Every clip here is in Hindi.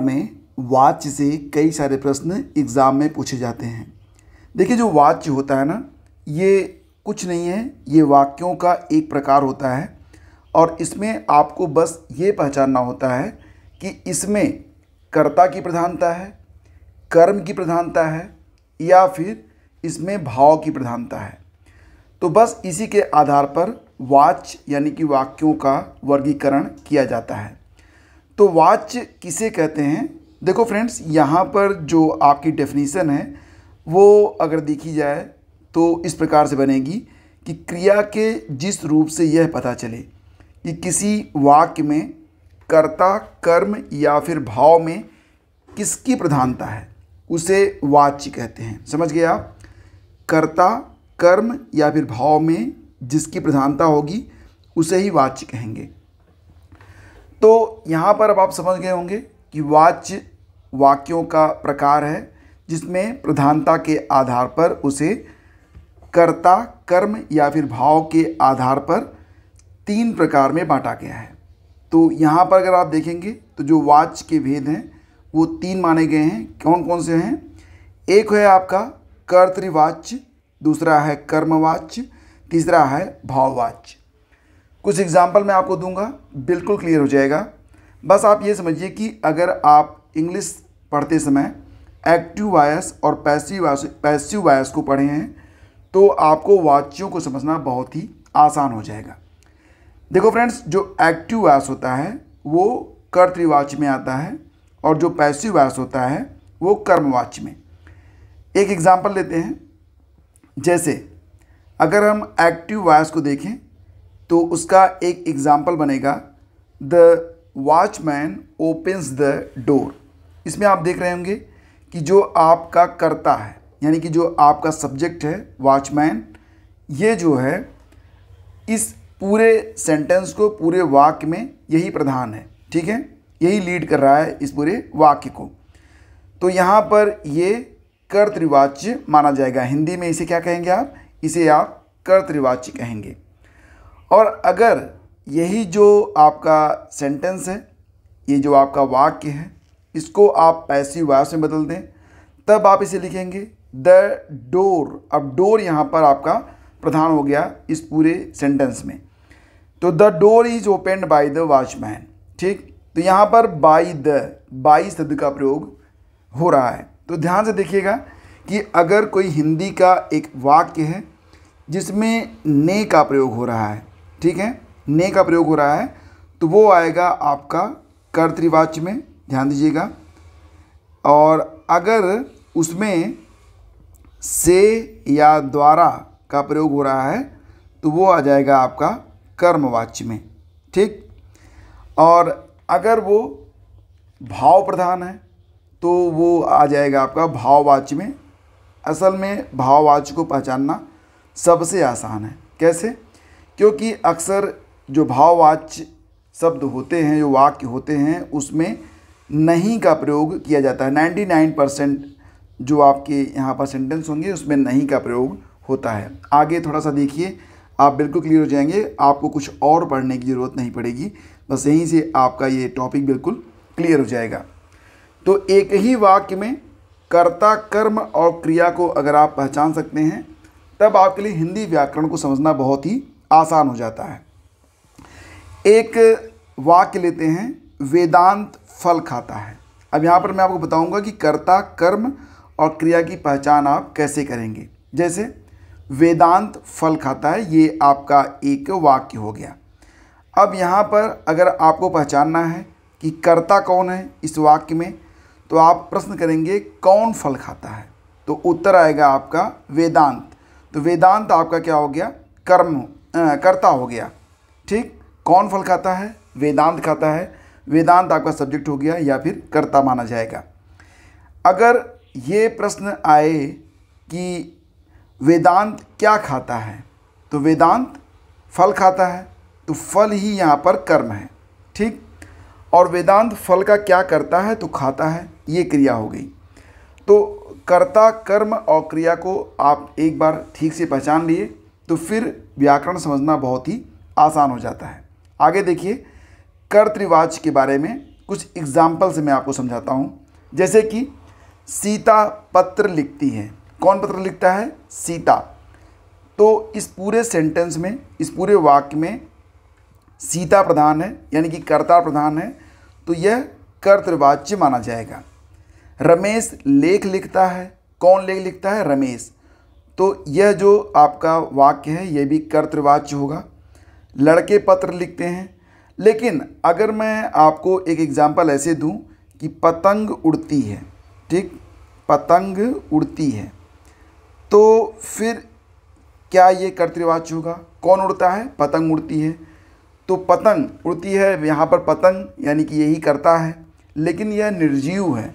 में वाच्य से कई सारे प्रश्न एग्ज़ाम में पूछे जाते हैं देखिए जो वाच्य होता है ना ये कुछ नहीं है ये वाक्यों का एक प्रकार होता है और इसमें आपको बस ये पहचानना होता है कि इसमें कर्ता की प्रधानता है कर्म की प्रधानता है या फिर इसमें भाव की प्रधानता है तो बस इसी के आधार पर वाच यानी कि वाक्यों का वर्गीकरण किया जाता है तो वाच किसे कहते हैं देखो फ्रेंड्स यहाँ पर जो आपकी डेफिनीसन है वो अगर देखी जाए तो इस प्रकार से बनेगी कि क्रिया के जिस रूप से यह पता चले कि किसी वाक्य में कर्ता कर्म या फिर भाव में किसकी प्रधानता है उसे वाच्य कहते हैं समझ गए आप कर्ता कर्म या फिर भाव में जिसकी प्रधानता होगी उसे ही वाच्य कहेंगे तो यहाँ पर अब आप समझ गए होंगे कि वाच्य वाक्यों का प्रकार है जिसमें प्रधानता के आधार पर उसे कर्ता कर्म या फिर भाव के आधार पर तीन प्रकार में बांटा गया है तो यहाँ पर अगर आप देखेंगे तो जो वाच के भेद हैं वो तीन माने गए हैं कौन कौन से हैं एक है आपका कर्तृवाच्य दूसरा है कर्मवाच्य तीसरा है भाववाच्य कुछ एग्ज़ाम्पल मैं आपको दूंगा बिल्कुल क्लियर हो जाएगा बस आप ये समझिए कि अगर आप इंग्लिश पढ़ते समय एक्टिव वायस और पैसिव वायस पैसिव वायस को पढ़े हैं तो आपको वाच्यों को समझना बहुत ही आसान हो जाएगा देखो फ्रेंड्स जो एक्टिव वायस होता है वो कर्तृवाच में आता है और जो पैसिव वायस होता है वो कर्मवाच में एक एग्ज़ाम्पल लेते हैं जैसे अगर हम एक्टिव वायस को देखें तो उसका एक एग्ज़ाम्पल बनेगा the watchman opens the door इसमें आप देख रहे होंगे कि जो आपका करता है यानी कि जो आपका सब्जेक्ट है वॉचमैन ये जो है इस पूरे सेंटेंस को पूरे वाक्य में यही प्रधान है ठीक है यही लीड कर रहा है इस पूरे वाक्य को तो यहाँ पर ये कर्तवाच्य माना जाएगा हिंदी में इसे क्या कहेंगे आप इसे आप कर्तवाच्य कहेंगे और अगर यही जो आपका सेंटेंस है ये जो आपका वाक्य है इसको आप पैसिव वॉइस में बदल दें तब आप इसे लिखेंगे द डोर अब डोर यहाँ पर आपका प्रधान हो गया इस पूरे सेंटेंस में तो the door is opened by the watchman ठीक तो यहाँ पर बाई द बाई शब्द का प्रयोग हो रहा है तो ध्यान से देखिएगा कि अगर कोई हिंदी का एक वाक्य है जिसमें ने का प्रयोग हो रहा है ठीक है ने का प्रयोग हो रहा है तो वो आएगा आपका कर्तृवाच्य में ध्यान दीजिएगा और अगर उसमें से या द्वारा का प्रयोग हो रहा है तो वो आ जाएगा आपका कर्मवाच्य में ठीक और अगर वो भाव प्रधान है तो वो आ जाएगा आपका भाववाच्य में असल में भाववाच्य को पहचानना सबसे आसान है कैसे क्योंकि अक्सर जो भाववाच्य शब्द होते हैं जो वाक्य होते हैं उसमें नहीं का प्रयोग किया जाता है 99 परसेंट जो आपके यहाँ पर सेंटेंस होंगे उसमें नहीं का प्रयोग होता है आगे थोड़ा सा देखिए आप बिल्कुल क्लियर हो जाएंगे आपको कुछ और पढ़ने की ज़रूरत नहीं पड़ेगी बस यहीं से आपका ये टॉपिक बिल्कुल क्लियर हो जाएगा तो एक ही वाक्य में कर्ता कर्म और क्रिया को अगर आप पहचान सकते हैं तब आपके लिए हिंदी व्याकरण को समझना बहुत ही आसान हो जाता है एक वाक्य लेते हैं वेदांत फल खाता है अब यहाँ पर मैं आपको बताऊंगा कि कर्ता कर्म और क्रिया की पहचान आप कैसे करेंगे जैसे वेदांत फल खाता है ये आपका एक वाक्य हो गया अब यहाँ पर अगर आपको पहचानना है कि कर्ता कौन है इस वाक्य में तो आप प्रश्न करेंगे कौन फल खाता है तो उत्तर आएगा आपका वेदांत तो वेदांत आपका क्या हो गया कर्म कर्ता हो गया ठीक कौन फल खाता है वेदांत खाता है वेदांत आपका सब्जेक्ट हो गया या फिर कर्ता माना जाएगा अगर ये प्रश्न आए कि वेदांत क्या खाता है तो वेदांत फल खाता है तो फल ही यहाँ पर कर्म है ठीक और वेदांत फल का क्या करता है तो खाता है ये क्रिया हो गई तो कर्ता कर्म और क्रिया को आप एक बार ठीक से पहचान लिए तो फिर व्याकरण समझना बहुत ही आसान हो जाता है आगे देखिए कर्तृवाच के बारे में कुछ एग्जाम्पल से मैं आपको समझाता हूँ जैसे कि सीता पत्र लिखती है कौन पत्र लिखता है सीता तो इस पूरे सेंटेंस में इस पूरे वाक्य में सीता प्रधान है यानी कि कर्ता प्रधान है तो यह कर्तवाच्य माना जाएगा रमेश लेख लिखता है कौन लेख लिखता है रमेश तो यह जो आपका वाक्य है यह भी कर्तृवाच्य होगा लड़के पत्र लिखते हैं लेकिन अगर मैं आपको एक एग्ज़ाम्पल ऐसे दूं कि पतंग उड़ती है ठीक पतंग उड़ती है तो फिर क्या ये कर्तृवाच्य होगा कौन उड़ता है पतंग उड़ती है तो पतंग उड़ती है यहाँ पर पतंग यानी कि यही करता है लेकिन यह निर्जीव है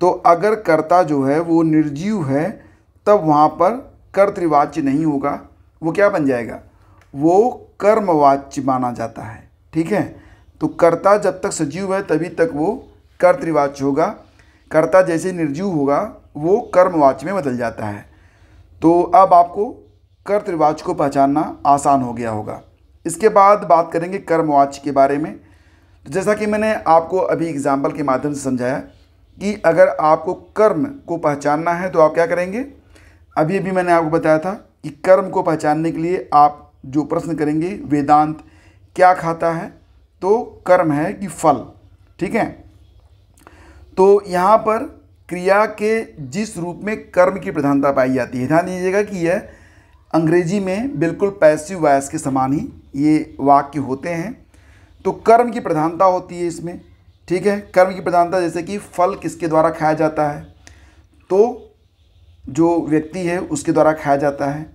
तो अगर कर्ता जो है वो निर्जीव है तब वहाँ पर कर्तवाच्य नहीं होगा वो क्या बन जाएगा वो कर्मवाच्य माना जाता है ठीक है तो कर्ता जब तक सजीव है तभी तक वो कर्तृवाच्य होगा कर्ता जैसे निर्जीव होगा वो कर्मवाच्य में बदल जाता है तो अब आपको कर्तृवाच्य को पहचानना आसान हो गया होगा इसके बाद बात करेंगे कर्मवाच्य के बारे में तो जैसा कि मैंने आपको अभी एग्जाम्पल के माध्यम से समझाया कि अगर आपको कर्म को पहचानना है तो आप क्या करेंगे अभी अभी मैंने आपको बताया था कि कर्म को पहचानने के लिए आप जो प्रश्न करेंगे वेदांत क्या खाता है तो कर्म है कि फल ठीक है तो यहाँ पर क्रिया के जिस रूप में कर्म की प्रधानता पाई जाती है ध्यान दीजिएगा कि यह अंग्रेजी में बिल्कुल पैसिव वायस के समान ही ये वाक्य होते हैं तो कर्म की प्रधानता होती है इसमें ठीक है कर्म की प्रधानता जैसे कि फल किसके द्वारा खाया जाता है तो जो व्यक्ति है उसके द्वारा खाया जाता है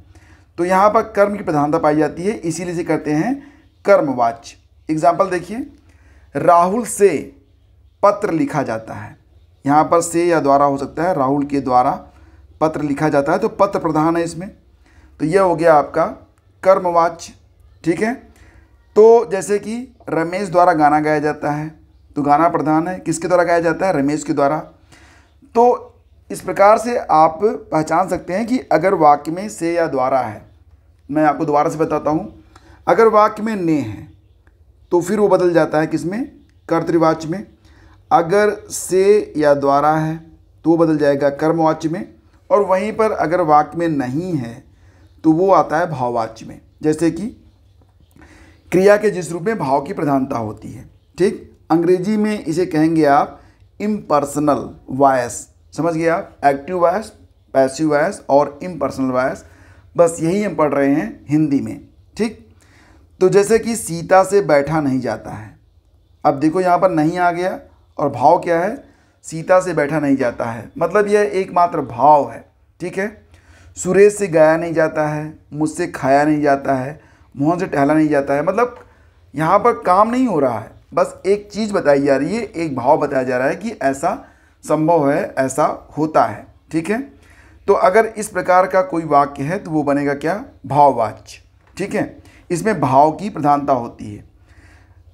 तो यहाँ पर कर्म की प्रधानता पाई जाती है इसीलिए से करते हैं कर्मवाच एग्जाम्पल देखिए राहुल से पत्र लिखा जाता है यहाँ पर से या द्वारा हो सकता है राहुल के द्वारा पत्र लिखा जाता है तो पत्र प्रधान है इसमें तो यह हो गया आपका कर्मवाच ठीक है तो जैसे कि रमेश द्वारा गाना गाया जाता है तो गाना प्रधान है किसके द्वारा गाया जाता है रमेश के द्वारा तो इस प्रकार से आप पहचान सकते हैं कि अगर वाक्य में से या द्वारा है मैं आपको दोबारा से बताता हूँ अगर वाक्य में ने है तो फिर वो बदल जाता है किसमें कर्तृवाच्य में अगर से या द्वारा है तो वो बदल जाएगा कर्मवाच्य में और वहीं पर अगर वाक्य में नहीं है तो वो आता है भाववाच्य में जैसे कि क्रिया के जिस रूप में भाव की प्रधानता होती है ठीक अंग्रेजी में इसे कहेंगे आप इम्पर्सनल वॉयस समझ गए आप एक्टिव वॉयस पैसिव वायस और इम्पर्सनल वॉयस बस यही हम पढ़ रहे हैं हिंदी में ठीक तो जैसे कि सीता से बैठा नहीं जाता है अब देखो यहाँ पर नहीं आ गया और भाव क्या है सीता से बैठा नहीं जाता है मतलब यह एकमात्र भाव है ठीक है सुरेश से गाया नहीं जाता है मुझसे खाया नहीं जाता है मोहन से टहला नहीं जाता है मतलब यहाँ पर काम नहीं हो रहा है बस एक चीज़ बताई जा रही है एक भाव बताया जा रहा है कि ऐसा संभव है ऐसा होता है ठीक है तो अगर इस प्रकार का कोई वाक्य है तो वो बनेगा क्या भाववाच्य ठीक है इसमें भाव की प्रधानता होती है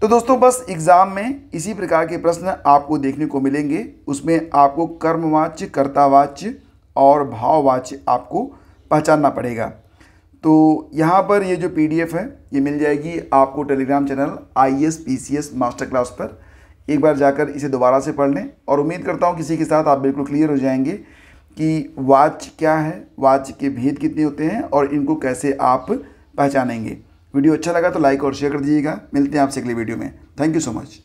तो दोस्तों बस एग्ज़ाम में इसी प्रकार के प्रश्न आपको देखने को मिलेंगे उसमें आपको कर्मवाच्य कर्तावाच्य और भाववाच्य आपको पहचानना पड़ेगा तो यहाँ पर ये जो पीडीएफ है ये मिल जाएगी आपको Telegram channel I S P C S master class पर एक बार जाकर इसे दोबारा से पढ़ लें और उम्मीद करता हूँ किसी के साथ आप बिल्कुल क्लियर हो जाएंगे कि वाच क्या है वाच के भेद कितने होते हैं और इनको कैसे आप पहचानेंगे वीडियो अच्छा लगा तो लाइक और शेयर कर दीजिएगा मिलते हैं आपसे अगली वीडियो में थैंक यू सो मच